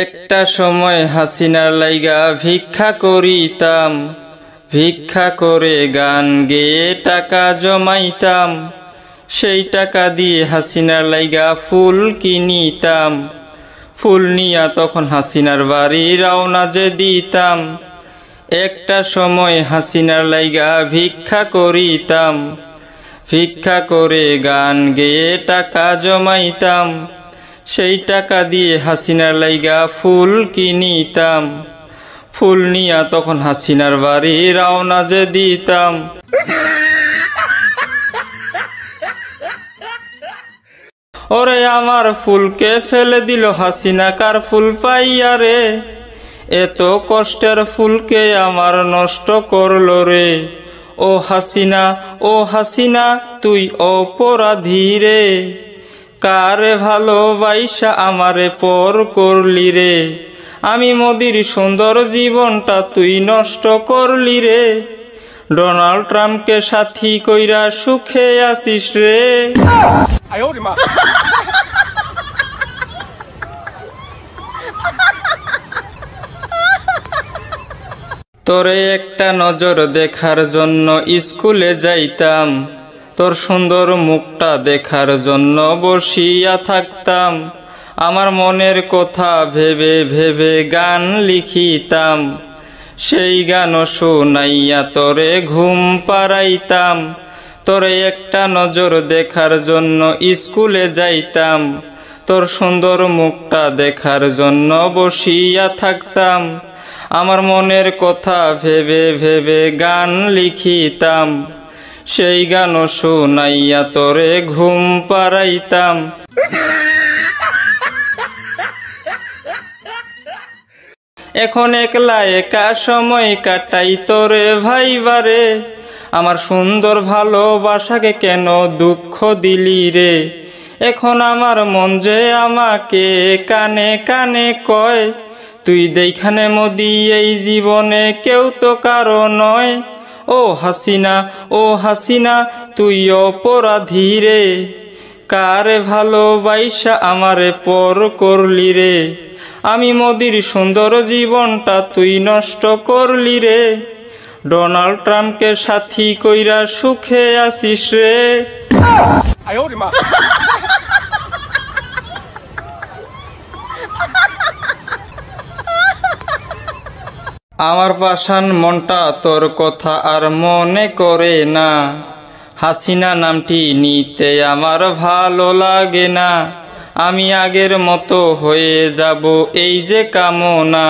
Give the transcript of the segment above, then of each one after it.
একটা সময় হাসিনার লাইগা ভিক্ষা করিতাম ভিক্ষা করে গান গেয়ে টাকা জমাইতাম সেই টাকা দিয়ে হাসিনার লাইগা ফুল কিনিতাম ফুল নিয়া তখন হাসিনার বাড়ি রওনা যে দিতাম একটা সময় হাসিনার লাইগা ভিক্ষা করিতাম ভিক্ষা করে গান গেয়ে টাকা জমাইতাম সেই টাকা দিয়ে হাসিনার লাইগা ফুল কিনিতাম ফুল নিয়া তখন হাসিনার বাড়ি রওনা যে দিতাম ওরে আমার ফুলকে ফেলে দিল হাসিনা কার ফুল পাইয়া রে এত কষ্টের ফুলকে আমার নষ্ট করল রে ও হাসিনা ও হাসিনা তুই অপরাধী রে কারে ভালোবাইসা আমারে পর করলি রে আমি মোদির সুন্দর জীবনটা তুই নষ্ট করলি রে ডোনাল্ড ট্রাম্পকে সাথী কইরা সুখে আসিস রে তোরে একটা নজর দেখার জন্য স্কুলে যাইতাম তোর সুন্দর মুখটা দেখার জন্য বসিয়া থাকতাম আমার মনের কথা ভেবে ভেবে গান লিখিতাম সেই গান শুনাইয়া তোরে ঘুম পাড়াইতাম তোরে একটা নজর দেখার জন্য স্কুলে যাইতাম তোর সুন্দর মুখটা দেখার জন্য বসিয়া থাকতাম আমার মনের কথা ভেবে ভেবে গান লিখিতাম সেই গান শুনাইয়া তোরে ঘুম পারাইতাম এখন একলা একা সময় কাটাই তোরে ভাইবারে আমার সুন্দর ভালোবাসাকে কেন দুঃখ দিলি রে এখন আমার মন যে আমাকে কানে কানে কয় তুই দেখানে মোদি এই জীবনে কেউ তো কারো নয় ও হাসিনা ও হাসিনা তুই অপরাধী রে কারে ভালোবাইসা আমারে পর করলি রে আমি মোদির সুন্দর জীবনটা তুই নষ্ট করলি রে ডোনাল্ড ট্রাম্পকে সাথী কইরা সুখে আসিস রে আমার পাশান মনটা তোর কথা আর মনে করে না হাসিনা নামটি নিতে আমার ভালো লাগে না আমি আগের মতো হয়ে যাব এই যে কামনা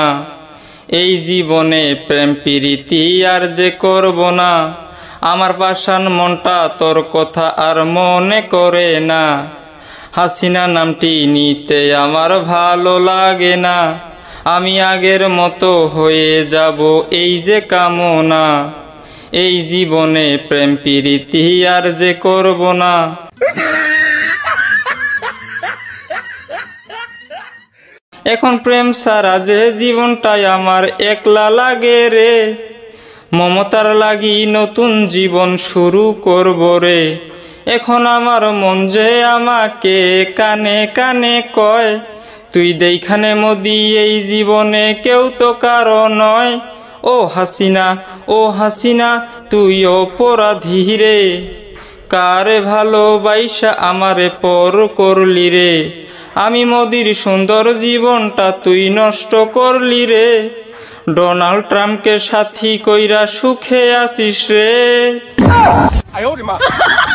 এই জীবনে প্রেম প্রীতি আর যে করব না আমার পাশান মনটা তোর কথা আর মনে করে না হাসিনা নামটি নিতে আমার ভালো লাগে না আমি আগের মতো হয়ে যাব এই যে কামনা এই জীবনে প্রেম প্রীতি আর যে করব না এখন প্রেম সারা যে জীবনটাই আমার একলা লাগে রে মমতার লাগি নতুন জীবন শুরু করব রে এখন আমার মন যে আমাকে কানে কানে কয় তুই দেখানে মোদি এই জীবনে কেউ তো কারো নয় ও হাসিনা ও হাসিনা তুই অপরাধী রে কারে ভালোবাইসা আমারে পর করলি রে আমি মোদির সুন্দর জীবনটা তুই নষ্ট করলি রে ডোনাল্ড ট্রাম্পকে সাথী কইরা সুখে আসিস রে